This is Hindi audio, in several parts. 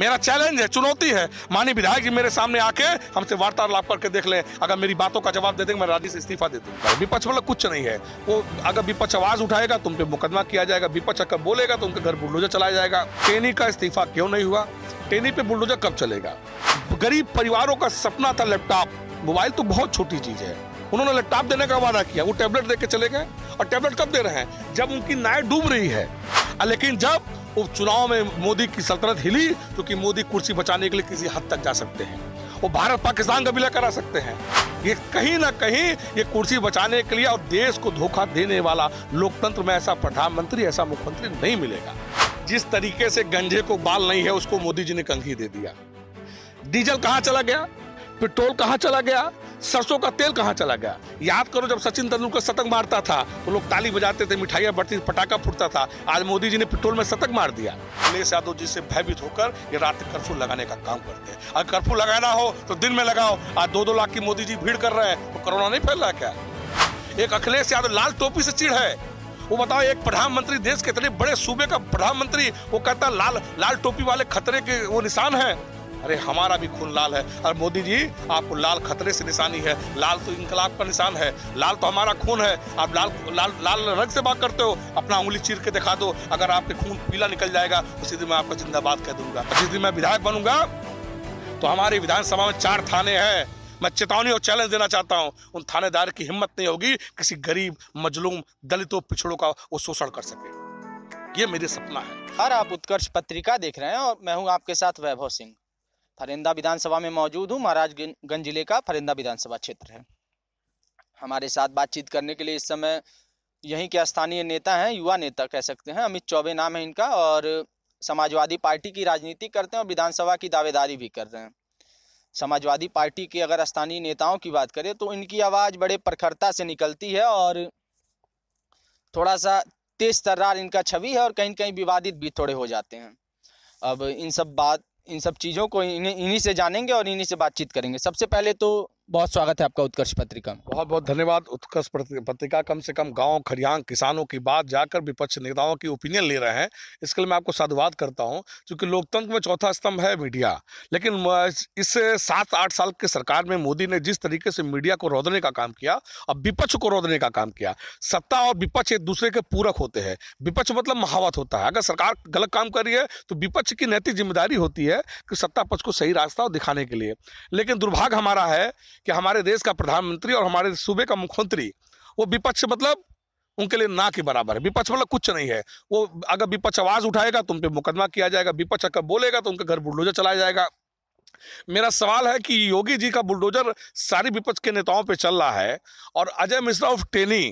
मेरा चैलेंज है चुनौती है माननीय विधायक जी मेरे सामने आके हमसे वार्तालाप करके देख लें अगर मेरी बातों का जवाब दे देंगे मैं राज्य से इस्तीफा दे दूंगा विपक्ष वाला कुछ नहीं है वो अगर विपक्ष आवाज उठाएगा तुम तो पे मुकदमा किया जाएगा विपक्ष अगर बोलेगा तो उनके घर बुलडोजर चलाया जाएगा टेनी का इस्तीफा क्यों नहीं हुआ टेनी पे बुलडोजर कब चलेगा गरीब परिवारों का सपना था लैपटॉप मोबाइल तो बहुत छोटी चीज है उन्होंने लैपटॉप देने का वादा किया वो टैबलेट दे के चले गए और टैबलेट कब दे रहे हैं जब उनकी नाय डूब रही है लेकिन जब उपचुनाव में मोदी की सल्तनत हिली क्योंकि तो मोदी कुर्सी बचाने के लिए किसी हद तक जा सकते हैं वो भारत पाकिस्तान का बिला करा सकते हैं ये कहीं ना कहीं ये कुर्सी बचाने के लिए और देश को धोखा देने वाला लोकतंत्र में ऐसा प्रधानमंत्री ऐसा मुख्यमंत्री नहीं मिलेगा जिस तरीके से गंजे को बाल नहीं है उसको मोदी जी ने कंघी दे दिया डीजल कहाँ चला गया पेट्रोल कहाँ चला गया सरसों का तेल कहाँ चला गया याद करो जब सचिन तेंदुलकर शतक मारता था तो लोग ताली बजाते थे मिठाइयाँ बढ़ती पटाखा फूटता था आज मोदी जी ने पेट्रोल में शतक मार दिया अखिलेश यादव जी से भयभीत होकर ये रात कर्फ्यू लगाने का काम करते हैं अगर कर्फ्यू लगाना हो तो दिन में लगाओ आज दो दो लाख की मोदी जी भीड़ कर रहे हैं तो कोरोना नहीं फैल रहा क्या एक अखिलेश यादव लाल टोपी से चिड़ है वो बताओ एक प्रधानमंत्री देश के इतने बड़े सूबे का प्रधानमंत्री वो कहता लाल लाल टोपी वाले खतरे के वो निशान है अरे हमारा भी खून लाल है अरे मोदी जी आपको लाल खतरे से निशानी है लाल तो इनकलाब का निशान है लाल तो हमारा खून है आप लाल लाल लाल रंग से बात करते हो अपना उंगली चीर के दिखा दो अगर आपके खून पीला निकल जाएगा उसी तो दिन मैं आपको जिंदाबाद कह दूंगा जिस दिन मैं विधायक बनूंगा तो हमारे विधानसभा में चार थाने हैं मैं चेतावनी और चैलेंज देना चाहता हूँ उन थानेदार की हिम्मत नहीं होगी किसी गरीब मजलूम दलितों पिछड़ों का वो शोषण कर सके ये मेरे सपना है हर आप उत्कर्ष पत्रिका देख रहे हैं और मैं हूँ आपके साथ वैभव सिंह फरिंदा विधानसभा में मौजूद हूँ महाराजगंज जिले का फरिंदा विधानसभा क्षेत्र है हमारे साथ बातचीत करने के लिए इस समय यहीं के स्थानीय नेता हैं युवा नेता कह सकते हैं अमित चौबे नाम है इनका और समाजवादी पार्टी की राजनीति करते हैं और विधानसभा की दावेदारी भी करते हैं समाजवादी पार्टी के अगर स्थानीय नेताओं की बात करें तो इनकी आवाज़ बड़े प्रखरता से निकलती है और थोड़ा सा तेज तर्रार इनका छवि है और कहीं कहीं विवादित भी थोड़े हो जाते हैं अब इन सब बात इन सब चीज़ों को इन्हीं इन्हीं से जानेंगे और इन्हीं से बातचीत करेंगे सबसे पहले तो बहुत स्वागत है आपका उत्कर्ष पत्रिका में बहुत बहुत धन्यवाद उत्कर्ष पत्रिका कम से कम गांव खरियांग किसानों की बात जाकर विपक्ष नेताओं की ओपिनियन ले रहे हैं इसके लिए मैं आपको साधुवाद करता हूं क्योंकि लोकतंत्र में चौथा स्तंभ है मीडिया लेकिन इस सात आठ साल की सरकार में मोदी ने जिस तरीके से मीडिया को रोदने का काम किया और विपक्ष को रोदने का काम किया सत्ता और विपक्ष एक दूसरे के पूरक होते हैं विपक्ष मतलब महावत होता है अगर सरकार गलत काम कर रही है तो विपक्ष की नैतिक जिम्मेदारी होती है कि सत्ता पक्ष को सही रास्ता दिखाने के लिए लेकिन दुर्भाग्य हमारा है कि हमारे देश का प्रधानमंत्री और हमारे सूबे का मुख्यमंत्री वो विपक्ष मतलब उनके लिए ना के बराबर है विपक्ष मतलब कुछ नहीं है वो अगर विपक्ष आवाज़ उठाएगा तो उन पर मुकदमा किया जाएगा विपक्ष अगर बोलेगा तो उनके घर बुलडोजर चलाया जाएगा मेरा सवाल है कि योगी जी का बुलडोजर सारी विपक्ष के नेताओं पे चल रहा है और अजय मिश्रा ऑफ टेनी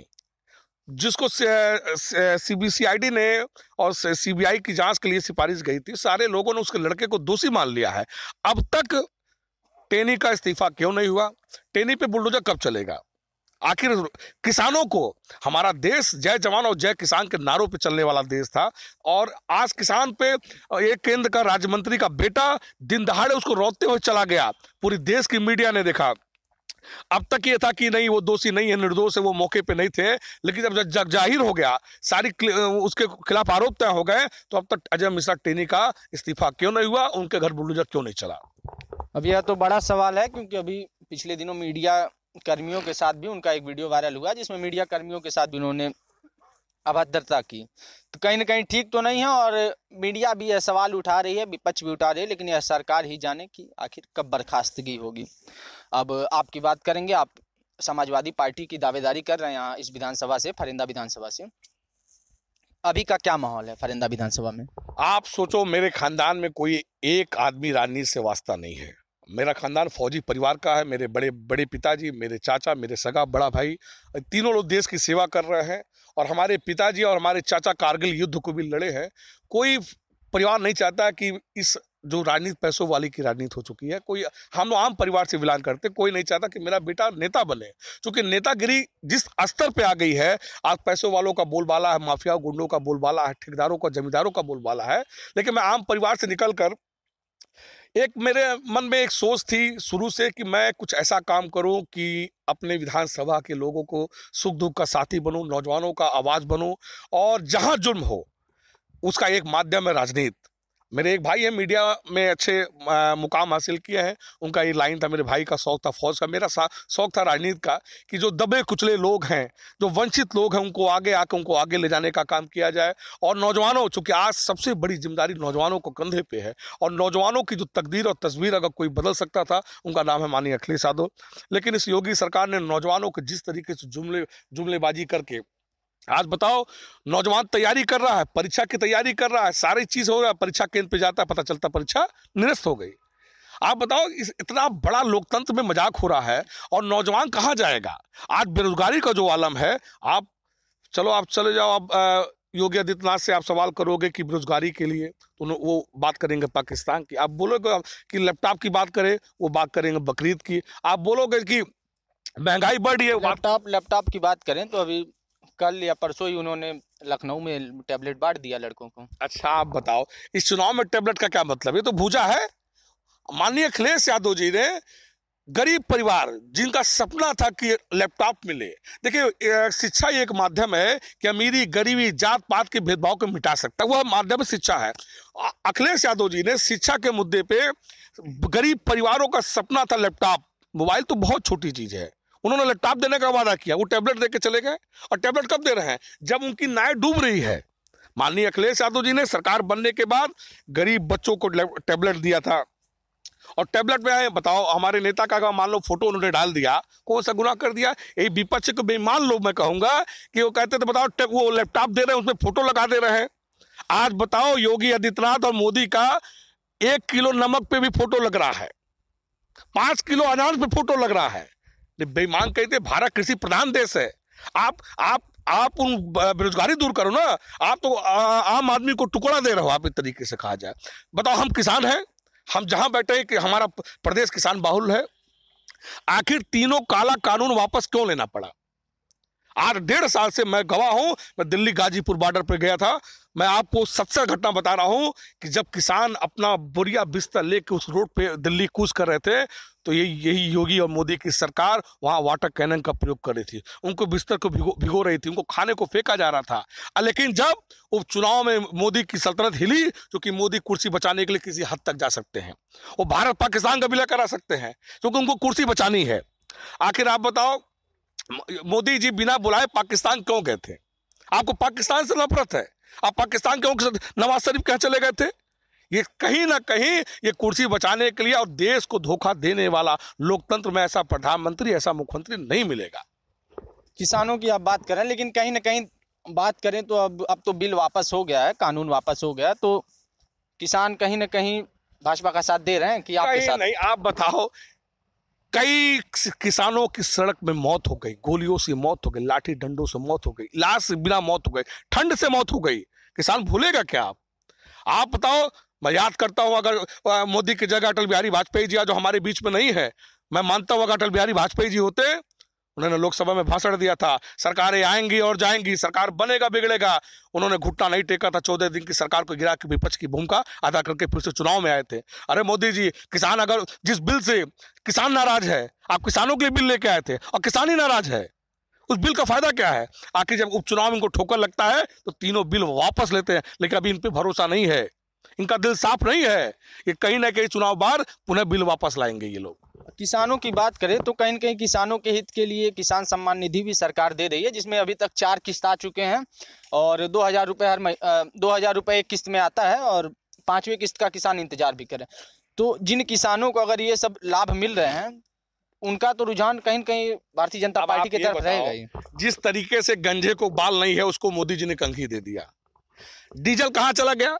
जिसको सीबीसीआईडी ने और सीबीआई की जांच के लिए सिफारिश गई थी सारे लोगों ने उसके लड़के को दोषी मान लिया है अब तक टेनी का इस्तीफा क्यों नहीं हुआ टेनी पे बुलडोजर कब चलेगा आखिर किसानों को हमारा देश जय जवान और जय किसान के नारों पे चलने वाला देश था और आज किसान पे एक केंद्र का राज्य मंत्री का बेटा दिन दहाड़े उसको रोते हुए चला गया पूरी देश की मीडिया ने देखा अब तक ये था कि नहीं वो दोषी नहीं है निर्दोष है वो मौके पे नहीं थे लेकिन जब जग जाहिर हो गया सारी उसके खिलाफ आरोप तय हो गए तो अब तक अजय मिश्रा टेनी का इस्तीफा क्यों नहीं हुआ उनके घर बुलडोजर क्यों नहीं चला अब यह तो बड़ा सवाल है क्योंकि अभी पिछले दिनों मीडिया कर्मियों के साथ भी उनका एक वीडियो वायरल हुआ जिसमें मीडिया कर्मियों के साथ भी उन्होंने अभद्रता की तो कहीं ना कहीं ठीक तो नहीं है और मीडिया भी यह सवाल उठा रही है विपक्ष भी उठा रही है लेकिन यह सरकार ही जाने कि आखिर कब बर्खास्तगी होगी अब आपकी बात करेंगे आप समाजवादी पार्टी की दावेदारी कर रहे हैं यहाँ इस विधानसभा से फरिंदा विधानसभा से अभी का क्या माहौल है फरिंदा विधानसभा में आप सोचो मेरे खानदान में कोई एक आदमी राजनीति से वास्ता नहीं है मेरा खानदान फौजी परिवार का है मेरे बड़े बड़े पिताजी मेरे चाचा मेरे सगा बड़ा भाई तीनों लोग देश की सेवा कर रहे हैं और हमारे पिताजी और हमारे चाचा कारगिल युद्ध को भी लड़े हैं कोई परिवार नहीं चाहता कि इस जो राजनीति पैसों वाली की राजनीति हो चुकी है कोई हम लोग आम परिवार से विलान करते कोई नहीं चाहता कि मेरा बेटा नेता बने क्योंकि नेतागिरी जिस स्तर पे आ गई है आज पैसों वालों का बोलबाला है माफिया गुंडों का बोलबाला है ठेकेदारों का जमींदारों का बोलबाला है लेकिन मैं आम परिवार से निकल कर एक मेरे मन में एक सोच थी शुरू से कि मैं कुछ ऐसा काम करूं कि अपने विधानसभा के लोगों को सुख दुख का साथी बनूं नौजवानों का आवाज़ बनूं और जहां जुर्म हो उसका एक माध्यम है राजनीति मेरे एक भाई है मीडिया में अच्छे आ, मुकाम हासिल किए हैं उनका ये लाइन था मेरे भाई का शौक था फौज का मेरा शौक था राजनीति का कि जो दबे कुचले लोग हैं जो वंचित लोग हैं उनको आगे आकर उनको आगे ले जाने का काम किया जाए और नौजवानों चूँकि आज सबसे बड़ी जिम्मेदारी नौजवानों को कंधे पे है और नौजवानों की जो तकदीर और तस्वीर अगर कोई बदल सकता था उनका नाम है माननीय अखिलेश यादव लेकिन इस योगी सरकार ने नौजवानों को जिस तरीके से जुमले जुमलेबाजी करके आज बताओ नौजवान तैयारी कर रहा है परीक्षा की तैयारी कर रहा है सारी चीज़ हो रहा है परीक्षा केंद्र पे जाता है पता चलता परीक्षा निरस्त हो गई आप बताओ इस इतना बड़ा लोकतंत्र में मजाक हो रहा है और नौजवान कहाँ जाएगा आज बेरोजगारी का जो आलम है आप चलो आप चले जाओ आप योगी आदित्यनाथ से आप सवाल करोगे कि बेरोजगारी के लिए तो वो बात करेंगे पाकिस्तान की आप बोलोगे कि लैपटॉप की बात करें वो बात करेंगे बकरीद की आप बोलोगे कि महंगाई बढ़ रही है लैपटॉप लैपटॉप की बात करें तो अभी कल या परसों ही उन्होंने लखनऊ में टैबलेट बांट दिया लड़कों को अच्छा आप बताओ इस चुनाव में टैबलेट का क्या मतलब ये तो भूजा है माननीय अखिलेश यादव जी ने गरीब परिवार जिनका सपना था कि लैपटॉप मिले देखिए शिक्षा एक माध्यम है कि अमीरी गरीबी जात पात के भेदभाव को मिटा सकता वह माध्यम शिक्षा है अखिलेश यादव जी ने शिक्षा के मुद्दे पे गरीब परिवारों का सपना था लैपटॉप मोबाइल तो बहुत छोटी चीज़ है उन्होंने लैपटॉप देने का वादा किया वो टैबलेट दे के चले गए और टैबलेट कब दे रहे हैं जब उनकी नाय डूब रही है माननीय अखिलेश यादव जी ने सरकार बनने के बाद गरीब बच्चों को टैबलेट दिया था और टैबलेट में आए बताओ हमारे नेता का मान लो फोटो उन्होंने डाल दिया कौन सा गुनाह कर दिया ये विपक्ष को बेमान लो मैं कहूंगा कि वो कहते थे बताओ वो लैपटॉप दे रहे हैं उसमें फोटो लगा दे रहे हैं आज बताओ योगी आदित्यनाथ और मोदी का एक किलो नमक पे भी फोटो लग रहा है पांच किलो अनाज पे फोटो लग रहा है बेईमान कहते भारत कृषि प्रधान देश है आप आप आप उन बेरोजगारी दूर करो ना आप तो आ, आम आदमी को टुकड़ा दे रहे हो आप इस तरीके से कहा जाए बताओ हम किसान हैं हम जहां बैठे कि हमारा प्रदेश किसान बाहुल है आखिर तीनों काला कानून वापस क्यों लेना पड़ा आज डेढ़ साल से मैं गवाह हूं मैं दिल्ली गाजीपुर बॉर्डर पर गया था मैं आपको सबसे घटना बता रहा हूँ कि जब किसान अपना बोरिया बिस्तर लेके उस रोड पे दिल्ली कूच कर रहे थे तो ये यही योगी और मोदी की सरकार वहाँ वाटर कैनन का प्रयोग कर रही थी उनको बिस्तर को भिगो भिगो रही थी उनको खाने को फेंका जा रहा था लेकिन जब उपचुनाव में मोदी की सल्तनत हिली क्योंकि मोदी कुर्सी बचाने के लिए किसी हद तक जा सकते हैं वो भारत पाकिस्तान का बिला करा सकते हैं क्योंकि उनको कुर्सी बचानी है आखिर आप बताओ मोदी जी बिना बुलाए पाकिस्तान क्यों गए थे आपको पाकिस्तान से नफरत है आप पाकिस्तान के नवाज शरीफ कहाँ चले गए थे ये कहीं ना कहीं ये कुर्सी बचाने के लिए और देश को धोखा देने वाला लोकतंत्र में ऐसा प्रधानमंत्री ऐसा मुख्यमंत्री नहीं मिलेगा किसानों की आप बात करें लेकिन कहीं ना कहीं बात करें तो अब अब तो बिल वापस हो गया है कानून वापस हो गया तो किसान कहीं ना कहीं भाजपा का साथ दे रहे हैं कि आपके साथ नहीं आप बताओ कई किसानों की सड़क में मौत हो गई गोलियों से मौत हो गई लाठी डंडों से मौत हो गई इलाज से बिना मौत हो गई ठंड से मौत हो गई किसान भूलेगा क्या आप आप बताओ मैं याद करता हूं अगर मोदी की जगह अटल बिहारी वाजपेयी जी जो हमारे बीच में नहीं है मैं मानता हूं अगर अटल बिहारी वाजपेयी जी होते उन्होंने लोकसभा में भाषण दिया था सरकारें आएंगी और जाएंगी सरकार बनेगा बिगड़ेगा उन्होंने घुटना नहीं टेका था चौदह दिन की सरकार को गिरा के विपक्ष की भूमिका अदा करके फिर से चुनाव में आए थे अरे मोदी जी किसान अगर जिस बिल से किसान नाराज है आप किसानों के लिए बिल लेके आए थे और किसान ही नाराज है उस बिल का फायदा क्या है आखिर जब उपचुनाव इनको ठोकर लगता है तो तीनों बिल वापस लेते हैं लेकिन अभी इन पर भरोसा नहीं है इनका दिल साफ नहीं है ये कहीं ना कहीं चुनाव बार पुनः बिल वापस लाएंगे ये लोग किसानों की बात करें तो कहीं ना कहीं किसानों के हित के लिए किसान सम्मान निधि भी सरकार दे रही है जिसमें अभी तक चार किस्त आ चुके हैं और दो हज़ार रुपये हर मही दो हज़ार रुपये एक किस्त में आता है और पांचवी किस्त का किसान इंतजार भी करें तो जिन किसानों को अगर ये सब लाभ मिल रहे हैं उनका तो रुझान कहीं कहीं भारतीय जनता पार्टी की तरफ रहेगा जिस तरीके से गंजे को बाल नहीं है उसको मोदी जी ने कंघी दे दिया डीजल कहाँ चला गया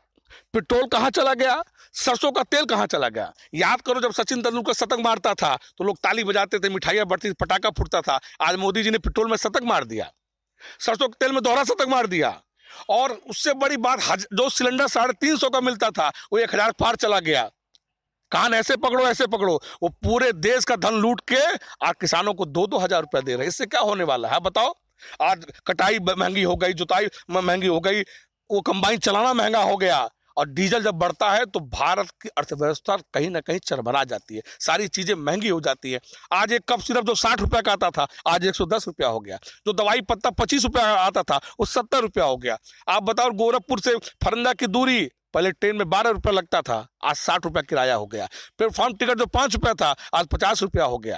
पेट्रोल कहाँ चला गया सरसों का तेल कहाँ चला गया याद करो जब सचिन तेंदुलकर शतक मारता था तो लोग ताली बजाते थे मिठाइयाँ बढ़ती पटाखा फूटता था आज मोदी जी ने पेट्रोल में शतक मार दिया सरसों के तेल में दोहरा शतक मार दिया और उससे बड़ी बात जो सिलेंडर साढ़े तीन सौ का मिलता था वो एक हजार पार चला गया कान ऐसे पकड़ो ऐसे पकड़ो वो पूरे देश का धन लूट के आज किसानों को दो दो हजार रुपया दे रहे इससे क्या होने वाला है हाँ, बताओ आज कटाई महंगी हो गई जुताई महंगी हो गई वो कंबाइन चलाना महंगा हो गया और डीजल जब बढ़ता है तो भारत की अर्थव्यवस्था कहीं ना कहीं चरमरा जाती है सारी चीज़ें महंगी हो जाती है आज एक कप सिर्फ जो साठ रुपये का आता था आज एक सौ दस रुपया हो गया जो दवाई पत्ता पच्चीस रुपया आता था वो सत्तर रुपया हो गया आप बताओ गोरखपुर से फरंदा की दूरी पहले ट्रेन में बारह रुपया लगता था आज साठ रुपया किराया हो गया प्लेटफॉर्म टिकट जो पाँच रुपया था आज पचास रुपया हो गया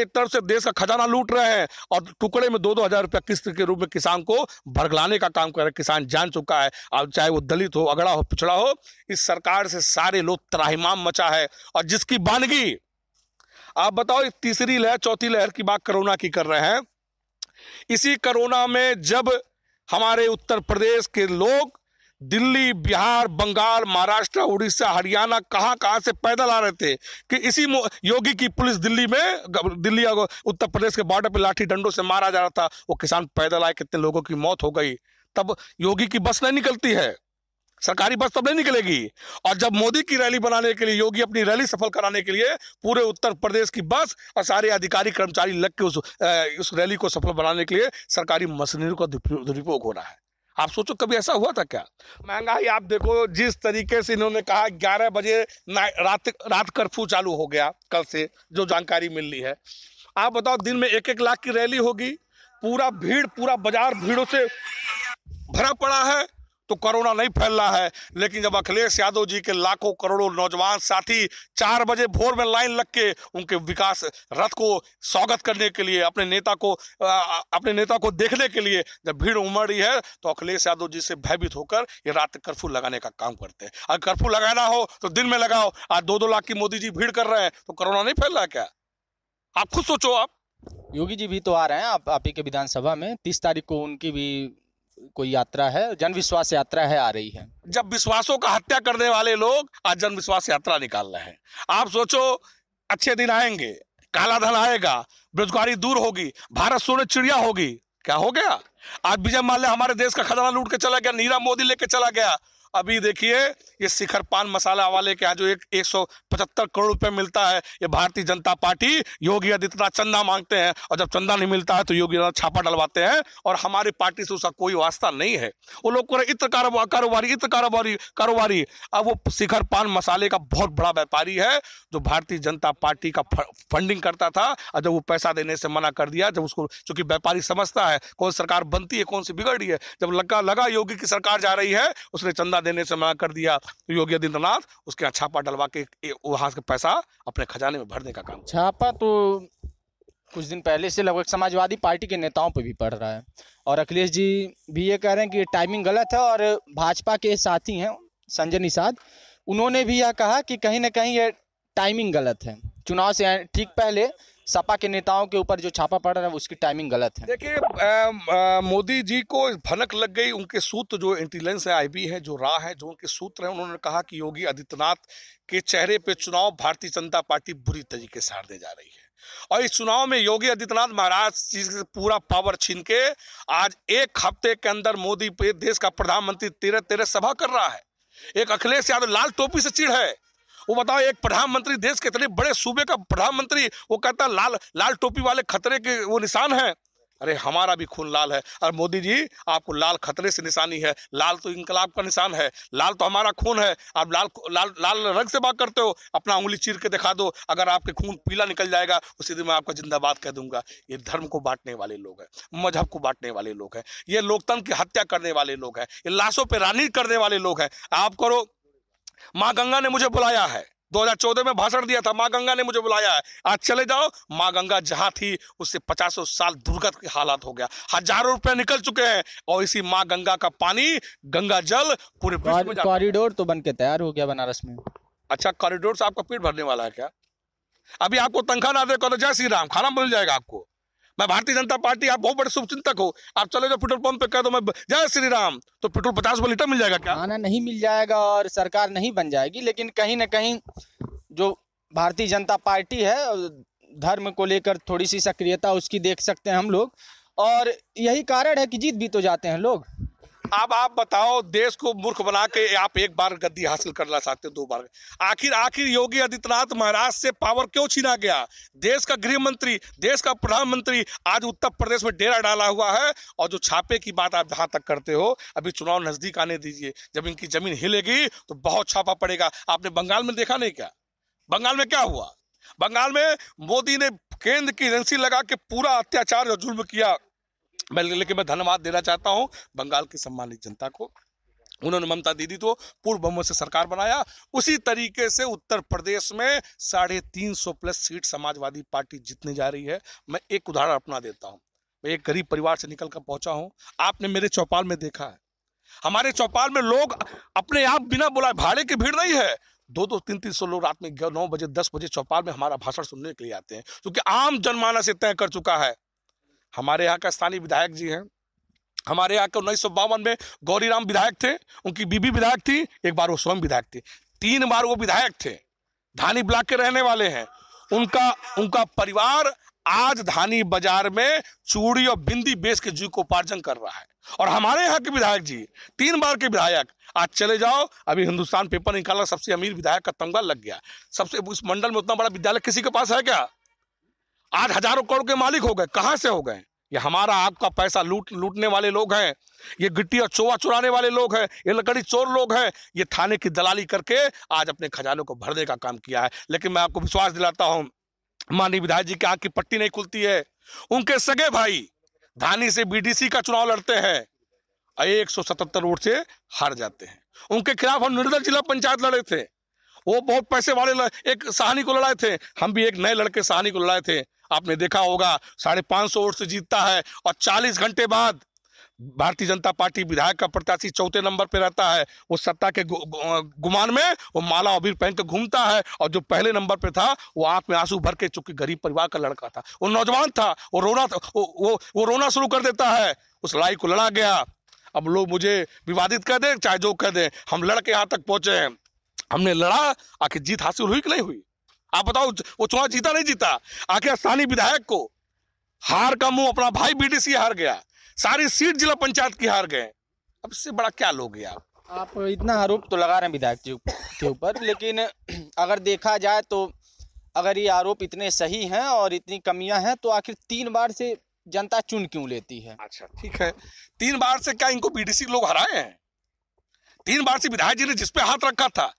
एक तरफ से देश का खजाना लूट रहे हैं और टुकड़े में दो दो हज़ार रुपया किस्त के रूप में किसान को भरगलाने का काम कर रहे हैं किसान जान चुका है अब चाहे वो दलित हो अगड़ा हो पिछड़ा हो इस सरकार से सारे लोग त्राहिमाम मचा है और जिसकी बानगी आप बताओ तीसरी लहर चौथी लहर की बात कोरोना की कर रहे हैं इसी कोरोना में जब हमारे उत्तर प्रदेश के लोग दिल्ली बिहार बंगाल महाराष्ट्र उड़ीसा हरियाणा कहाँ कहाँ से पैदल आ रहे थे कि इसी योगी की पुलिस दिल्ली में दिल्ली उत्तर प्रदेश के बॉर्डर पर लाठी डंडों से मारा जा रहा था वो किसान पैदल आए कितने लोगों की मौत हो गई तब योगी की बस नहीं निकलती है सरकारी बस तब नहीं निकलेगी और जब मोदी की रैली बनाने के लिए योगी अपनी रैली सफल कराने के लिए पूरे उत्तर प्रदेश की बस और सारे अधिकारी कर्मचारी लग के उस उस रैली को सफल बनाने के लिए सरकारी मशीनरी का दुरुपयोग हो रहा है आप सोचो कभी ऐसा हुआ था क्या महंगाई आप देखो जिस तरीके से इन्होंने कहा ग्यारह बजे रात रात कर्फ्यू चालू हो गया कल से जो जानकारी मिल रही है आप बताओ दिन में एक एक लाख की रैली होगी पूरा भीड़ पूरा बाजार भीड़ों से भरा पड़ा है तो कोरोना नहीं फैल रहा है लेकिन जब अखिलेश यादव जी के लाखों करोड़ों नौजवान साथी चार बजे भोर में लाइन लग के उनके विकास रथ को स्वागत करने के लिए अपने नेता को अपने नेता को देखने के लिए जब भीड़ उमड़ रही है तो अखिलेश यादव जी से भयभीत होकर ये रात कर्फ्यू लगाने का काम करते हैं अगर कर्फ्यू लगाना हो तो दिन में लगाओ आज दो दो लाख की मोदी जी भीड़ कर रहे हैं तो कोरोना नहीं फैल रहा क्या आप खुद सोचो आप योगी जी भी तो आ रहे हैं आप आप ही के विधानसभा में तीस तारीख को उनकी भी कोई यात्रा है जन विश्वास यात्रा है आ रही है जब विश्वासों का हत्या करने वाले लोग आज जन विश्वास यात्रा निकाल रहे हैं आप सोचो अच्छे दिन आएंगे काला धन आएगा बेरोजगारी दूर होगी भारत सोने चिड़िया होगी क्या हो गया आज विजय माल्या हमारे देश का खजाना लूट के चला गया नीरव मोदी लेके चला गया अभी देखिए ये शिखर पान मसाला वाले के यहाँ जो एक एक सौ पचहत्तर करोड़ रुपए मिलता है ये भारतीय जनता पार्टी योगी आदित्यनाथ चंदा मांगते हैं और जब चंदा नहीं मिलता है तो योगी आदित्यनाथ छापा डलवाते हैं और हमारी पार्टी से उसका कोई वास्ता नहीं है वो लोग को इत्र कारोबारी इत्र कारोबारी कारोबारी अब वो शिखर पान मसाले का बहुत बड़ा व्यापारी है जो भारतीय जनता पार्टी का फंडिंग करता था और जब वो पैसा देने से मना कर दिया जब उसको चूंकि व्यापारी समझता है कौन सरकार बनती है कौन सी बिगड़ रही है जब लगा लगा योगी की सरकार जा रही है उसने चंदा देने से मना कर दिया तो योगी आदित्यनाथ उसके यहाँ छापा डलवा के वहां का पैसा अपने खजाने में भरने का काम छापा तो कुछ दिन पहले से लगभग समाजवादी पार्टी के नेताओं पर भी पड़ रहा है और अखिलेश जी भी ये कह रहे हैं कि टाइमिंग गलत है और भाजपा के साथी हैं संजय निषाद उन्होंने भी यह कहा कि कहीं ना कहीं ये टाइमिंग गलत है चुनाव से ठीक पहले सपा के नेताओं के ऊपर जो छापा पड़ रहा है उसकी टाइमिंग गलत है देखिए मोदी जी को भनक लग गई उनके सूत्र जो इंटेलिजेंस है आईबी है जो राह है जो उनके सूत्र है उन्होंने कहा कि योगी आदित्यनाथ के चेहरे पे चुनाव भारतीय जनता पार्टी बुरी तरीके से हारने जा रही है और इस चुनाव में योगी आदित्यनाथ महाराज जी से पूरा पावर छीन के आज एक हफ्ते के अंदर मोदी पे देश का प्रधानमंत्री तेरह तेरह सभा कर रहा है एक अखिलेश यादव लाल टोपी से चिड़ है वो बताओ एक प्रधानमंत्री देश के इतने बड़े सूबे का प्रधानमंत्री वो कहता लाल लाल टोपी वाले खतरे के वो निशान है अरे हमारा भी खून लाल है अरे मोदी जी आपको लाल खतरे से निशानी है लाल तो इनकलाब का निशान है लाल तो हमारा खून है आप लाल लाल लाल रंग से बात करते हो अपना उंगली चीर के दिखा दो अगर आपके खून पीला निकल जाएगा उसी दिन मैं आपका जिंदाबाद कह दूंगा ये धर्म को बांटने वाले लोग हैं मजहब को बांटने वाले लोग हैं ये लोकतंत्र की हत्या करने वाले लोग हैं ये लाशों पर रानी करने वाले लोग हैं आप करो माँ गंगा ने मुझे बुलाया है 2014 में भाषण दिया था माँ गंगा ने मुझे बुलाया है आज चले जाओ माँ गंगा जहाँ थी उससे पचासों साल दुर्गत की हालात हो गया हजारों रुपए निकल चुके हैं और इसी माँ गंगा का पानी गंगा जल पूरे कॉरिडोर तो बन के तैयार हो गया बनारस में अच्छा कॉरिडोर से आपका पेट भरने वाला है क्या अभी आपको तनख्वाह ना दे कर तो जय श्री राम खाना मिल जाएगा आपको मैं भारतीय जनता पार्टी आप बहुत बड़े शुभ चिंतक हो आप चले जाओ पेट्रोल पंप पे कह दो मैं जय श्री राम तो पेट्रोल पचास रुपये लीटर मिल जाएगा क्या खाना नहीं मिल जाएगा और सरकार नहीं बन जाएगी लेकिन कहीं ना कहीं जो भारतीय जनता पार्टी है धर्म को लेकर थोड़ी सी सक्रियता उसकी देख सकते हैं हम लोग और यही कारण है कि जीत भी तो जाते हैं लोग अब आप बताओ देश को मूर्ख बना के आप एक बार गद्दी हासिल करना चाहते दो बार आखिर आखिर योगी आदित्यनाथ महाराज से पावर क्यों छीना गया देश का गृह मंत्री देश का प्रधानमंत्री आज उत्तर प्रदेश में डेरा डाला हुआ है और जो छापे की बात आप जहां तक करते हो अभी चुनाव नजदीक आने दीजिए जब इनकी जमीन हिलेगी तो बहुत छापा पड़ेगा आपने बंगाल में देखा नहीं क्या बंगाल में क्या हुआ बंगाल में मोदी ने केंद्र की एजेंसी लगा के पूरा अत्याचार और जुल्म किया मैं लेकिन मैं धन्यवाद देना चाहता हूँ बंगाल की सम्मानित जनता को उन्होंने ममता दीदी तो पूर्व बहुमत से सरकार बनाया उसी तरीके से उत्तर प्रदेश में साढ़े तीन सौ प्लस सीट समाजवादी पार्टी जीतने जा रही है मैं एक उदाहरण अपना देता हूँ मैं एक गरीब परिवार से निकल कर पहुंचा हूँ आपने मेरे चौपाल में देखा है हमारे चौपाल में लोग अपने आप बिना बुलाए भाड़े की भीड़ नहीं है दो दो तीन तीन सौ लोग रात में नौ बजे दस बजे चौपाल में हमारा भाषण सुनने के लिए आते हैं क्योंकि आम जनमानस से तय कर चुका है हमारे यहाँ का स्थानीय विधायक जी हैं हमारे यहाँ के उन्नीस में गौरी राम विधायक थे उनकी बीबी विधायक थी एक बार वो स्वयं विधायक थे तीन बार वो विधायक थे धानी ब्लॉक के रहने वाले हैं उनका उनका परिवार आज धानी बाजार में चूड़ी और बिंदी बेच के जी को उपार्जन कर रहा है और हमारे यहाँ के विधायक जी तीन बार के विधायक आज चले जाओ अभी हिंदुस्तान पेपर निकाला सबसे अमीर विधायक का तंगा लग गया सबसे उस मंडल में उतना बड़ा विद्यालय किसी के पास है क्या आज हजारों करोड़ के मालिक हो गए कहाँ से हो गए ये हमारा आपका पैसा लूट लूटने वाले लोग हैं ये गिट्टी और चोवा चुराने वाले लोग हैं ये लकड़ी चोर लोग हैं ये थाने की दलाली करके आज अपने खजानों को भरने का काम किया है लेकिन मैं आपको विश्वास दिलाता हूँ माननीय विधायक जी की आँख की पट्टी नहीं खुलती है उनके सगे भाई धानी से बीडीसी का चुनाव लड़ते हैं और एक सौ सतहत्तर वोट से हार जाते हैं उनके खिलाफ हम निर्दल जिला पंचायत लड़े थे वो बहुत पैसे वाले एक सहानी को लड़ाए थे हम भी एक नए लड़के सहानी को लड़ाए थे आपने देखा होगा साढ़े पाँच सौ वोट से जीतता है और चालीस घंटे बाद भारतीय जनता पार्टी विधायक का प्रत्याशी चौथे नंबर पर रहता है वो सत्ता के गुमान में वो माला अबीर पहन के घूमता है और जो पहले नंबर पे था वो आंख में आंसू भर के चूंकि गरीब परिवार का लड़का था वो नौजवान था वो रोना था वो वो, वो रोना शुरू कर देता है उस लड़ाई को लड़ा गया अब लोग मुझे विवादित कर दें चाहे जो कह दें हम लड़के यहाँ तक पहुँचे हैं हमने लड़ा आखिर जीत हासिल हुई कि नहीं हुई आप बताओ वो चुनाव जीता नहीं जीता आखिर स्थानीय विधायक को हार का मुंह अपना भाई बीडीसी हार गया सारी सीट जिला पंचायत की हार गए अब इससे बड़ा क्या लोग आप आप इतना आरोप तो लगा रहे हैं विधायक जी के ऊपर लेकिन अगर देखा जाए तो अगर ये आरोप इतने सही हैं और इतनी कमियां हैं तो आखिर तीन बार से जनता चुन क्यों लेती है अच्छा ठीक है तीन बार से क्या इनको बीडीसी लोग हराए हैं तीन बार से विधायक जी ने जिसपे हाथ रखा था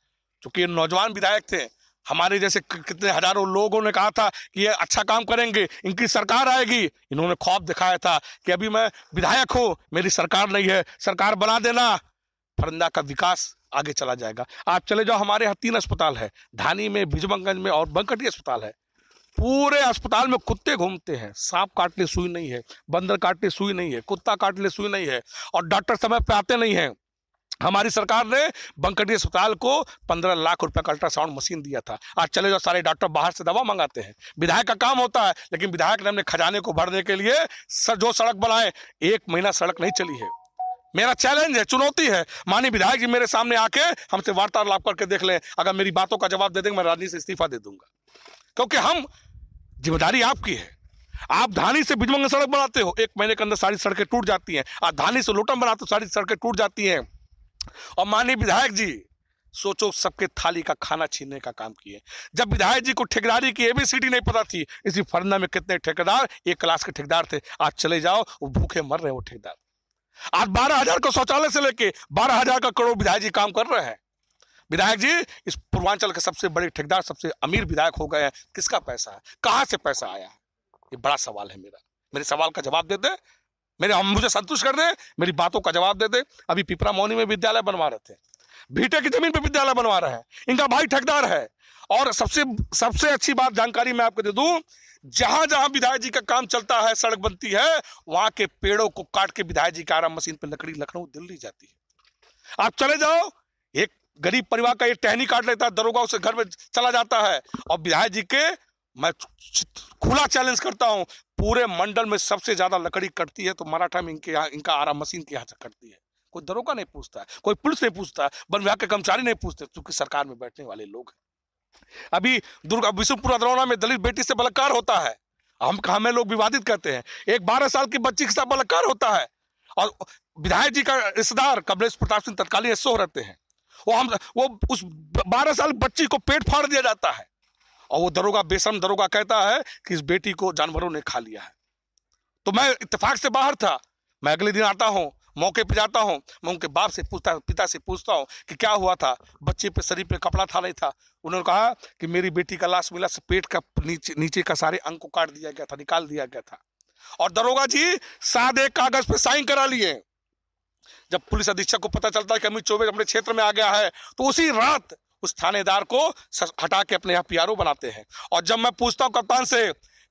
चूंकि नौजवान विधायक थे हमारे जैसे कितने हजारों लोगों ने कहा था कि ये अच्छा काम करेंगे इनकी सरकार आएगी इन्होंने खौफ दिखाया था कि अभी मैं विधायक हूँ मेरी सरकार नहीं है सरकार बना देना फरंदा का विकास आगे चला जाएगा आप चले जाओ हमारे यहाँ तीन अस्पताल है धानी में बिजमंगंज में और बंकटी अस्पताल है पूरे अस्पताल में कुत्ते घूमते हैं सांप काटने सुई नहीं है बंदर काटने सुई नहीं है कुत्ता काटने सुई नहीं है और डॉक्टर समय पे आते नहीं हैं हमारी सरकार ने बंकटी अस्पताल को पंद्रह लाख रुपए का अल्ट्रासाउंड मशीन दिया था आज चले जाओ सारे डॉक्टर बाहर से दवा मंगाते हैं विधायक का काम होता है लेकिन विधायक ने अपने खजाने को भरने के लिए सर जो सड़क बनाए एक महीना सड़क नहीं चली है मेरा चैलेंज है चुनौती है माननीय विधायक जी मेरे सामने आके हमसे वार्तालाप करके देख लें अगर मेरी बातों का जवाब दे देंगे मैं राजनीति से इस्तीफा दे दूंगा क्योंकि हम जिम्मेदारी आपकी है आप धानी से बिजमंग सड़क बनाते हो एक महीने के अंदर सारी सड़कें टूट जाती हैं आप धानी से लोटम बनाते हो सारी सड़कें टूट जाती हैं और माननीय विधायक जी सोचो सबके थाली का खाना छीनने का काम किए जब विधायक जी को ठेकेदारी की एबीसीडी नहीं पता थी इसी फरना में कितने ठेकेदार एक क्लास के ठेकेदार थे आज चले जाओ वो भूखे मर रहे वो ठेकेदार आज बारह हजार का शौचालय से लेके बारह हजार का करोड़ विधायक जी काम कर रहे हैं विधायक जी इस पूर्वांचल के सबसे बड़े ठेकेदार सबसे अमीर विधायक हो गए हैं किसका पैसा है कहाँ से पैसा आया ये बड़ा सवाल है मेरा मेरे सवाल का जवाब दे दे मेरे हम मुझे संतुष्ट कर दे मेरी बातों का जवाब दे दे अभी पिपरा मौनी में विद्यालय बनवा रहे थे भीटे की जमीन पर विद्यालय बनवा रहे हैं इनका भाई ठेकेदार है और सबसे सबसे अच्छी बात जानकारी मैं आपको दे दूं जहां जहां विधायक जी का काम चलता है सड़क बनती है वहां के पेड़ों को काट के विधायक जी का आराम मशीन पर लकड़ी लखनऊ दिल्ली जाती है आप चले जाओ एक गरीब परिवार का एक टहनी काट लेता है दरोगा उसे घर में चला जाता है और विधायक जी के मैं खुला चैलेंज करता हूँ पूरे मंडल में सबसे ज़्यादा लकड़ी कटती है तो मराठा में इनके यहाँ इनका आरा मशीन के यहाँ से कटती है कोई दरोगा नहीं पूछता है कोई पुलिस नहीं पूछता है वन विभाग के कर्मचारी नहीं पूछते क्योंकि सरकार में बैठने वाले लोग हैं अभी दुर्गा विष्णुपुर अदरौना में दलित बेटी से बलात्कार होता है हम हमें लोग विवादित कहते हैं एक बारह साल की बच्ची के साथ बलात्कार होता है और विधायक जी का रिश्तेदार कमलेश प्रताप सिंह तत्कालीन एसओ रहते हैं वो हम वो उस बारह साल बच्ची को पेट फाड़ दिया जाता है और वो दरोगा बेसम दरोगा कहता है कि इस बेटी को जानवरों ने खा लिया है तो मैं इतफाक से बाहर था मैं अगले दिन आता हूँ मौके पर जाता हूँ मैं उनके बाप से पूछता पिता से पूछता हूँ कि क्या हुआ था बच्चे पे शरीर पे कपड़ा था नहीं था उन्होंने कहा कि मेरी बेटी का लाश मिला पेट का नीचे नीचे का सारे अंग को काट दिया गया था निकाल दिया गया था और दरोगा जी सादे कागज पे साइन करा लिए जब पुलिस अधीक्षक को पता चलता है कि अमित चौबे अपने क्षेत्र में आ गया है तो उसी रात उस थानेदार को हटा के अपने यहाँ पी बनाते हैं और जब मैं पूछता हूँ कप्तान से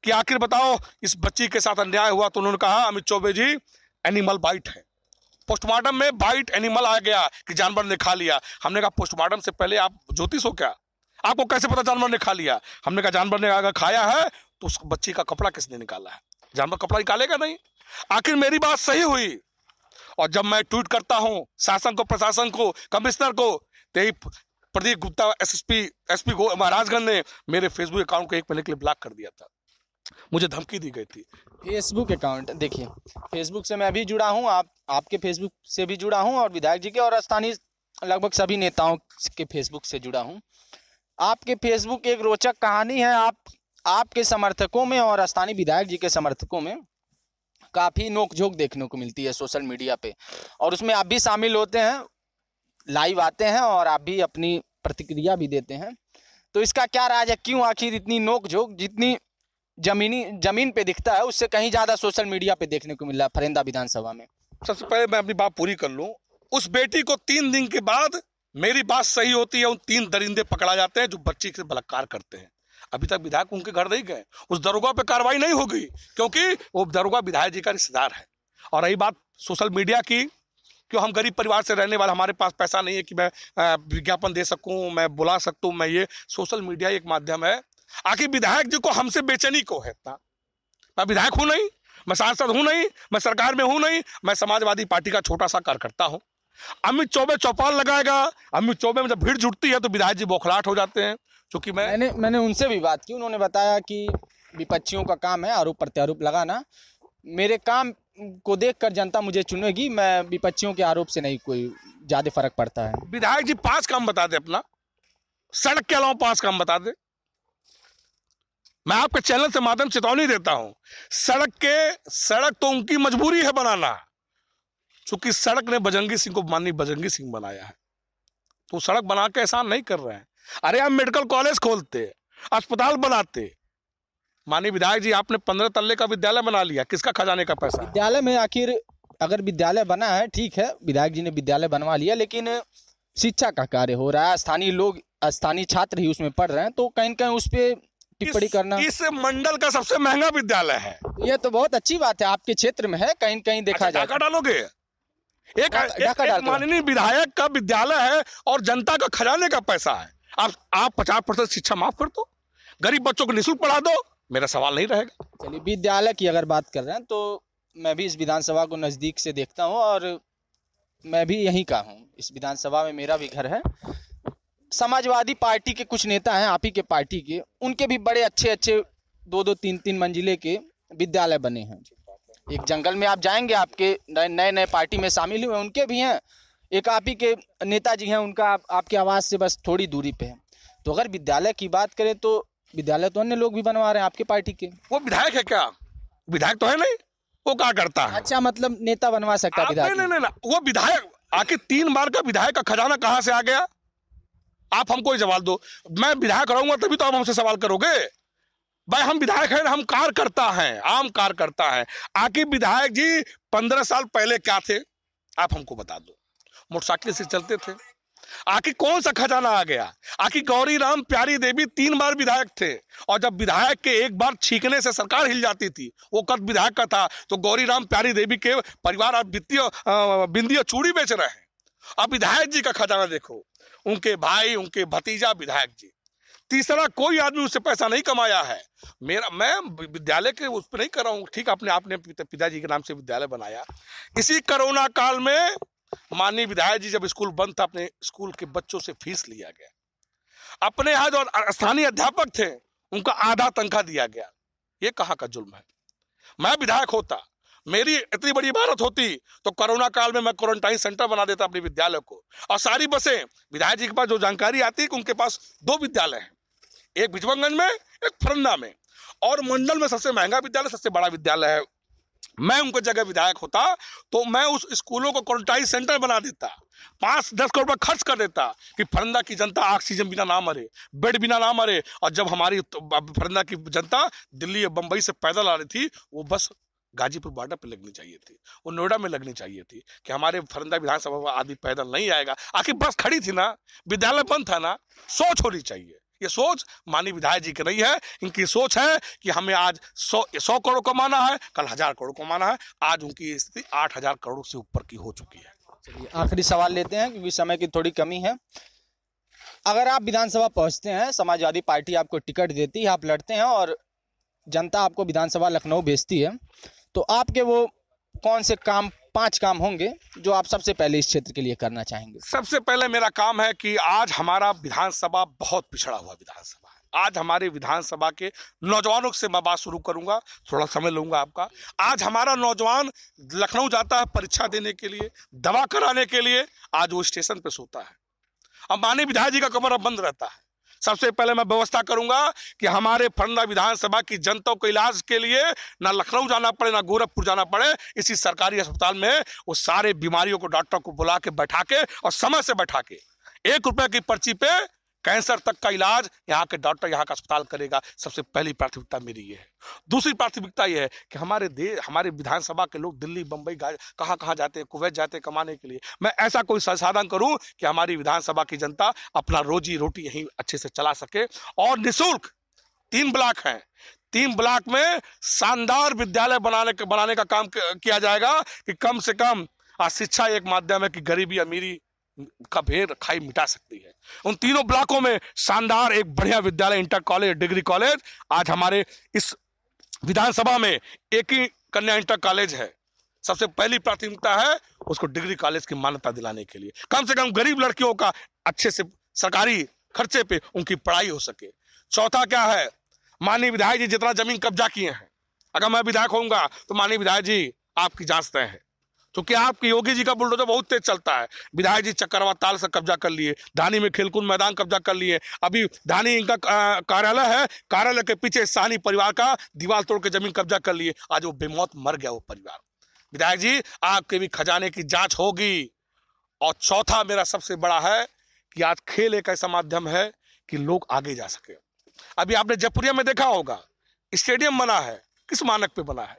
कि आखिर बताओ इस बच्ची के साथ अन्याय हुआ तो उन्होंने कहा अमित चौबे जी एनिमल बाइट है पोस्टमार्टम में बाइट एनिमल आ गया कि जानवर ने खा लिया हमने कहा पोस्टमार्टम से पहले आप ज्योतिष हो क्या आपको कैसे पता जानवर ने खा लिया हमने कहा जानवर ने अगर खाया है तो उस बच्ची का कपड़ा किसने निकाला है जानवर कपड़ा निकालेगा नहीं आखिर मेरी बात सही हुई और जब मैं ट्वीट करता हूँ शासन को प्रशासन को कमिश्नर को तो प्रदीप गुप्ता एसएसपी एसपी महाराजगंज ने मेरे फेसबुक अकाउंट को एक महीने के लिए ब्लॉक कर दिया था मुझे धमकी दी गई थी फेसबुक अकाउंट देखिए फेसबुक से मैं भी जुड़ा हूँ आप आपके फेसबुक से भी जुड़ा हूँ और विधायक जी के और स्थानीय लगभग सभी नेताओं के फेसबुक से जुड़ा हूँ आपके फेसबुक एक रोचक कहानी है आप आपके समर्थकों में और स्थानीय विधायक जी के समर्थकों में काफ़ी नोकझोंक देखने को मिलती है सोशल मीडिया पे और उसमें आप भी शामिल होते हैं लाइव आते हैं और आप भी अपनी प्रतिक्रिया भी देते हैं तो इसका क्या राज है क्यों आखिर इतनी नोक झोंक जितनी जमीनी जमीन पे दिखता है उससे कहीं ज़्यादा सोशल मीडिया पे देखने को मिल रहा है विधानसभा में सबसे पहले मैं अपनी बात पूरी कर लूँ उस बेटी को तीन दिन के बाद मेरी बात सही होती है उन तीन दरिंदे पकड़ा जाते हैं जो बच्ची से बलात्कार करते हैं अभी तक विधायक उनके घर नहीं गए उस दरोगा पे कार्रवाई नहीं होगी क्योंकि वो दरोगा विधायक जी का रिश्तेदार है और रही बात सोशल मीडिया की क्यों हम गरीब परिवार से रहने वाले हमारे पास पैसा नहीं है कि मैं विज्ञापन दे सकूँ मैं बुला सकता हूँ मैं ये सोशल मीडिया एक माध्यम है आखिर विधायक जी को हमसे बेचैनी को है इतना मैं विधायक हूँ नहीं मैं सांसद हूँ नहीं मैं सरकार में हूँ नहीं मैं समाजवादी पार्टी का छोटा सा कार्यकर्ता हूँ अमित चौबे चौपाल लगाएगा अमित चौबे में जब भीड़ जुटती है तो विधायक जी बौखलाट हो जाते हैं क्योंकि मैं मैंने मैंने उनसे भी बात की उन्होंने बताया कि विपक्षियों का काम है आरोप प्रत्यारोप लगाना मेरे काम को देखकर जनता मुझे चुनेगी मैं विपक्षियों के आरोप से नहीं कोई ज़्यादा फर्क पड़ता है विधायक जी पांच काम बता दे अपना सड़क के अलावा पांच काम बता दे मैं आपके चैनल से माध्यम चेतावनी देता हूं सड़क के सड़क तो उनकी मजबूरी है बनाना चूंकि सड़क ने बजंगी सिंह को माननीय बजंगी सिंह बनाया है तो सड़क बना के एहसान नहीं कर रहे हैं अरे आप मेडिकल कॉलेज खोलते अस्पताल बनाते माननीय विधायक जी आपने पंद्रह तल्ले का विद्यालय बना लिया किसका खजाने का पैसा विद्यालय में आखिर अगर विद्यालय बना है ठीक है विधायक जी ने विद्यालय बनवा लिया लेकिन शिक्षा का कार्य हो रहा है स्थानीय लोग स्थानीय छात्र ही उसमें पढ़ रहे हैं तो कहीं कहीं उस पर टिप्पणी करना इस मंडल का सबसे महंगा विद्यालय है ये तो बहुत अच्छी बात है आपके क्षेत्र में है कहीं कहीं अच्छा, देखा अच्छा, जाए तो। डालोगे एक, एक, एक माननीय विधायक का विद्यालय है और जनता का खजाने का पैसा है आप आप पचास परसेंट शिक्षा माफ कर दो गरीब बच्चों को निःशुल्क पढ़ा दो मेरा सवाल नहीं रहेगा चलिए विद्यालय की अगर बात कर रहे हैं तो मैं भी इस विधानसभा को नज़दीक से देखता हूँ और मैं भी यहीं का हूँ इस विधानसभा में मेरा भी घर है समाजवादी पार्टी के कुछ नेता हैं आप ही के पार्टी के उनके भी बड़े अच्छे अच्छे दो दो तीन तीन मंजिले के विद्यालय बने हैं एक जंगल में आप जाएंगे आपके नए नए पार्टी में शामिल हुए उनके भी हैं एक आप ही के नेताजी हैं उनका आप, आपके आवाज़ से बस थोड़ी दूरी पे है तो अगर विद्यालय की बात करें तो विद्यालय तो अन्य लोग भी बनवा रहे हैं आपके पार्टी के वो विधायक है क्या विधायक तो है नहीं वो क्या करता है अच्छा मतलब नेता बनवा सकता है विधायक नहीं नहीं वो विधायक आखिर तीन बार का विधायक का खजाना कहाँ से आ गया आप हमको जवाब दो मैं विधायक रहूंगा तभी तो आप हमसे सवाल करोगे भाई हम विधायक हैं हम कार करता हैं आम कार करता है आखिर विधायक जी पंद्रह साल पहले क्या थे आप हमको बता दो मोटरसाइकिल से चलते थे आखिर कौन सा खजाना आ गया आखिर गौरी राम प्यारी देवी तीन बार विधायक थे और जब विधायक के एक बार छीकने से सरकार हिल जाती थी वो कद विधायक का था तो गौरी राम प्यारी देवी के परिवार अब वित्तीय बिंदी और चूड़ी बेच रहे हैं अब विधायक जी का खजाना देखो उनके भाई उनके भतीजा विधायक जी तीसरा कोई आदमी उससे पैसा नहीं कमाया है मेरा मैं विद्यालय के उस पर नहीं कर रहा हूँ ठीक अपने आपने पिताजी के नाम से विद्यालय बनाया इसी कोरोना काल में माननीय विधायक जी जब स्कूल बंद था अपने स्कूल के बच्चों से फीस लिया गया अपने यहाँ जो स्थानीय अध्यापक थे उनका आधा तनख्वाह दिया गया ये कहाँ का जुल्म है मैं विधायक होता मेरी इतनी बड़ी इमारत होती तो कोरोना काल में मैं क्वारंटाइन सेंटर बना देता अपने विद्यालय को और सारी बसें विधायक जी के पास जो जानकारी आती है उनके पास दो विद्यालय हैं एक बिजवंगंज में एक फरंदा में और मंडल में सबसे महंगा विद्यालय सबसे बड़ा विद्यालय है मैं उनको जगह विधायक होता तो मैं उस स्कूलों को क्वारंटाइन सेंटर बना देता पाँच दस करोड़ रुपये खर्च कर देता कि फरंदा की जनता ऑक्सीजन बिना ना मरे बेड बिना ना मरे और जब हमारी तो, फरंदा की जनता दिल्ली या बम्बई से पैदल आ रही थी वो बस गाजीपुर बॉर्डर पर लगनी चाहिए थी वो नोएडा में लगनी चाहिए थी कि हमारे फरंदा विधानसभा में आदमी पैदल नहीं आएगा आखिर बस खड़ी थी ना विद्यालय बंद था ना सोच होनी चाहिए ये सोच माननीय विधायक जी की नहीं है इनकी सोच है कि हमें आज सौ सौ करोड़ कमाना है कल हज़ार करोड़ कमाना है आज उनकी स्थिति आठ हज़ार करोड़ से ऊपर की हो चुकी है चलिए आखिरी सवाल लेते हैं क्योंकि समय की थोड़ी कमी है अगर आप विधानसभा पहुंचते हैं समाजवादी पार्टी आपको टिकट देती है आप लड़ते हैं और जनता आपको विधानसभा लखनऊ भेजती है तो आपके वो कौन से काम पांच काम होंगे जो आप सबसे पहले इस क्षेत्र के लिए करना चाहेंगे सबसे पहले मेरा काम है कि आज हमारा विधानसभा बहुत पिछड़ा हुआ विधानसभा आज हमारे विधानसभा के नौजवानों से मैं बात शुरू करूंगा थोड़ा समय लूंगा आपका आज हमारा नौजवान लखनऊ जाता है परीक्षा देने के लिए दवा कराने के लिए आज वो स्टेशन पे सोता है अब माननीय विधायक जी का कमरा बंद रहता है सबसे पहले मैं व्यवस्था करूंगा कि हमारे फरंदा विधानसभा की जनता को इलाज के लिए ना लखनऊ जाना पड़े ना गोरखपुर जाना पड़े इसी सरकारी अस्पताल में वो सारे बीमारियों को डॉक्टर को बुला के बैठा के और समय से बैठा के एक रुपये की पर्ची पे कैंसर तक का इलाज यहाँ के डॉक्टर यहाँ का अस्पताल करेगा सबसे पहली प्राथमिकता मेरी ये है दूसरी प्राथमिकता ये है कि हमारे देश हमारे विधानसभा के लोग दिल्ली बम्बई कहाँ कहाँ जाते हैं कुवैत जाते हैं कमाने के लिए मैं ऐसा कोई संसाधन करूँ कि हमारी विधानसभा की जनता अपना रोजी रोटी यहीं अच्छे से चला सके और निःशुल्क तीन ब्लॉक हैं तीन ब्लॉक में शानदार विद्यालय बनाने बनाने का काम किया जाएगा कि कम से कम आज शिक्षा एक माध्यम है कि गरीबी अमीरी का भेद खाई मिटा सकती है उन तीनों ब्लॉकों में शानदार एक बढ़िया विद्यालय इंटर कॉलेज डिग्री कॉलेज आज हमारे इस विधानसभा में एक ही कन्या इंटर कॉलेज है सबसे पहली प्राथमिकता है उसको डिग्री कॉलेज की मान्यता दिलाने के लिए कम से कम गरीब लड़कियों का अच्छे से सरकारी खर्चे पे उनकी पढ़ाई हो सके चौथा क्या है माननीय विधायक जी जितना जमीन कब्जा किए हैं अगर मैं विधायक होऊंगा तो माननीय विधायक जी आपकी जांचते हैं क्योंकि आपके योगी जी का बुलडोजर बहुत तेज चलता है विधायक जी चक्रवा ताल से कब्जा कर लिए धानी में खेलकूद मैदान कब्जा कर लिए अभी धानी इनका कार्यालय है कार्यालय के पीछे सानी परिवार का दीवार तोड़ के जमीन कब्जा कर लिए आज वो बेमौत मर गया वो परिवार विधायक जी आपके भी खजाने की जाँच होगी और चौथा मेरा सबसे बड़ा है कि आज खेल एक ऐसा माध्यम है कि लोग आगे जा सके अभी आपने जयपुरिया में देखा होगा स्टेडियम बना है किस मानक पे बना है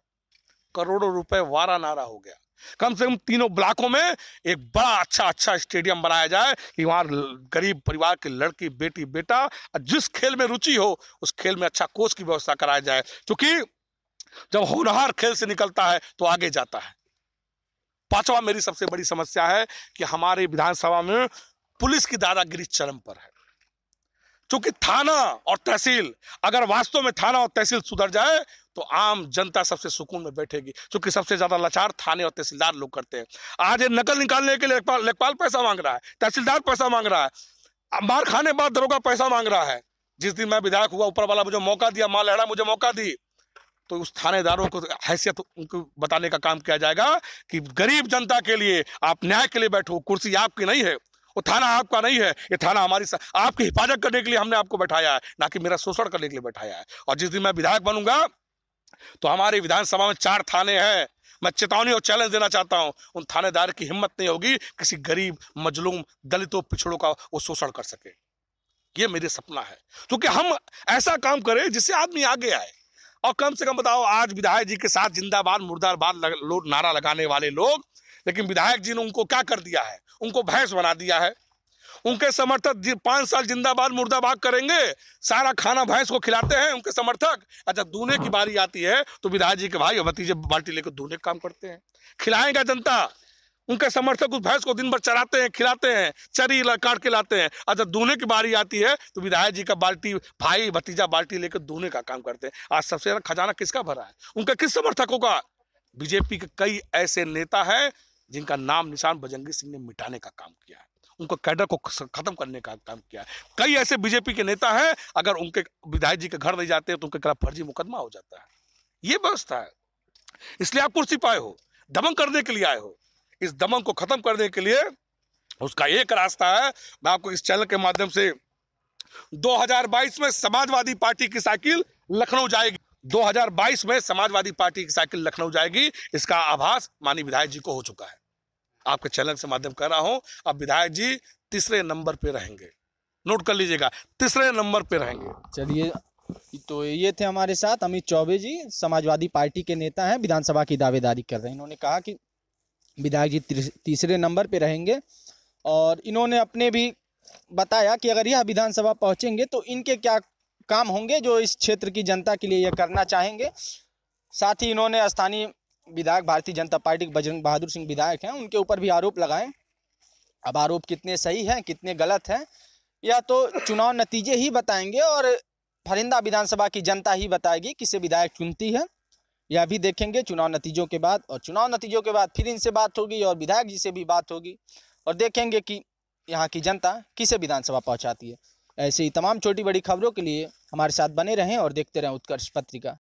करोड़ों रुपए वारा नारा हो गया कम से कम तीनों ब्लॉकों में एक बड़ा अच्छा अच्छा स्टेडियम बनाया जाए कि वहाँ गरीब परिवार की लड़की बेटी बेटा जिस खेल में रुचि हो उस खेल में अच्छा कोच की व्यवस्था कराया जाए क्योंकि जब होनहार खेल से निकलता है तो आगे जाता है पांचवा मेरी सबसे बड़ी समस्या है कि हमारे विधानसभा में पुलिस की दादागिरी चरम पर है क्योंकि थाना और तहसील अगर वास्तव में थाना और तहसील सुधर जाए तो आम जनता सबसे सुकून में बैठेगी क्योंकि सबसे ज़्यादा लाचार थाने और तहसीलदार लोग करते हैं आज ये नकल निकालने के लिए लेखपाल पैसा मांग रहा है तहसीलदार पैसा मांग रहा है मार खाने बाद दरोगा पैसा मांग रहा है जिस दिन मैं विधायक हुआ ऊपर वाला मुझे मौका दिया माँ लहरा मुझे मौका दी तो उस थानेदारों को हैसियत उनको बताने का काम किया जाएगा कि गरीब जनता के लिए आप न्याय के लिए बैठो कुर्सी आपकी नहीं है वो थाना आपका नहीं है ये थाना हमारी आपकी हिफाजत करने के लिए हमने आपको बैठाया है ना कि मेरा शोषण करने के लिए बैठाया है और जिस दिन मैं विधायक बनूंगा तो हमारे विधानसभा में चार थाने हैं मैं चेतावनी और चैलेंज देना चाहता हूं उन थानेदार की हिम्मत नहीं होगी किसी गरीब मजलूम दलितों पिछड़ों का वो शोषण कर सके ये मेरे सपना है क्योंकि हम ऐसा काम करें जिससे आदमी आगे आए और कम से कम बताओ आज विधायक जी के साथ जिंदाबाद मुर्दाबाद लग, नारा लगाने वाले लोग लेकिन विधायक जी ने उनको क्या कर दिया है उनको भैंस बना दिया है उनके समर्थक पाँच साल जिंदाबाद मुर्दाबाद करेंगे सारा खाना भैंस को खिलाते हैं उनके समर्थक अच्छा दूने की बारी आती है तो विधायक जी के भाई और भतीजे बाल्टी लेकर दूने काम करते हैं खिलाएगा जनता उनके समर्थक उस भैंस को दिन भर चराते हैं खिलाते हैं चरी काट के लाते हैं अच्छा दूने की बारी आती है तो विधायक जी का बाल्टी भाई भतीजा बाल्टी लेकर दूने का काम करते हैं आज सबसे ज़्यादा खजाना किसका भरा है उनका किस समर्थकों का बीजेपी के कई ऐसे नेता हैं जिनका नाम निशान बजंगी सिंह ने मिटाने का काम किया है उनको कैडर को खत्म करने का काम किया है कई ऐसे बीजेपी के नेता हैं अगर उनके विधायक जी के घर नहीं जाते तो उनके खिलाफ फर्जी मुकदमा हो जाता है ये व्यवस्था है इसलिए आप कुर्सी पाए हो दमन करने के लिए आए हो इस दमन को खत्म करने के लिए उसका एक रास्ता है मैं आपको इस चैनल के माध्यम से 2022 में समाजवादी पार्टी की साइकिल लखनऊ जाएगी 2022 में समाजवादी पार्टी की साइकिल लखनऊ जाएगी इसका आभास माननीय विधायक जी को हो चुका है आपके चैनल से माध्यम कर रहा हूँ अब विधायक जी तीसरे नंबर पे रहेंगे नोट कर लीजिएगा तीसरे नंबर पे रहेंगे चलिए तो ये थे हमारे साथ अमित चौबे जी समाजवादी पार्टी के नेता हैं विधानसभा की दावेदारी कर रहे हैं इन्होंने कहा कि विधायक जी तीसरे नंबर पे रहेंगे और इन्होंने अपने भी बताया कि अगर यह विधानसभा पहुंचेंगे तो इनके क्या काम होंगे जो इस क्षेत्र की जनता के लिए यह करना चाहेंगे साथ ही इन्होंने स्थानीय विधायक भारतीय जनता पार्टी के बजरंग बहादुर सिंह विधायक हैं उनके ऊपर भी आरोप लगाएं अब आरोप कितने सही हैं कितने गलत हैं या तो चुनाव नतीजे ही बताएंगे और फरिंदा विधानसभा की जनता ही बताएगी किसे विधायक चुनती है यह भी देखेंगे चुनाव नतीजों के बाद और चुनाव नतीजों के बाद फिर इनसे बात होगी और विधायक जी से भी बात होगी और देखेंगे कि यहाँ की जनता किसे विधानसभा पहुँचाती है ऐसी तमाम छोटी बड़ी खबरों के लिए हमारे साथ बने रहें और देखते रहें उत्कर्ष पत्रिका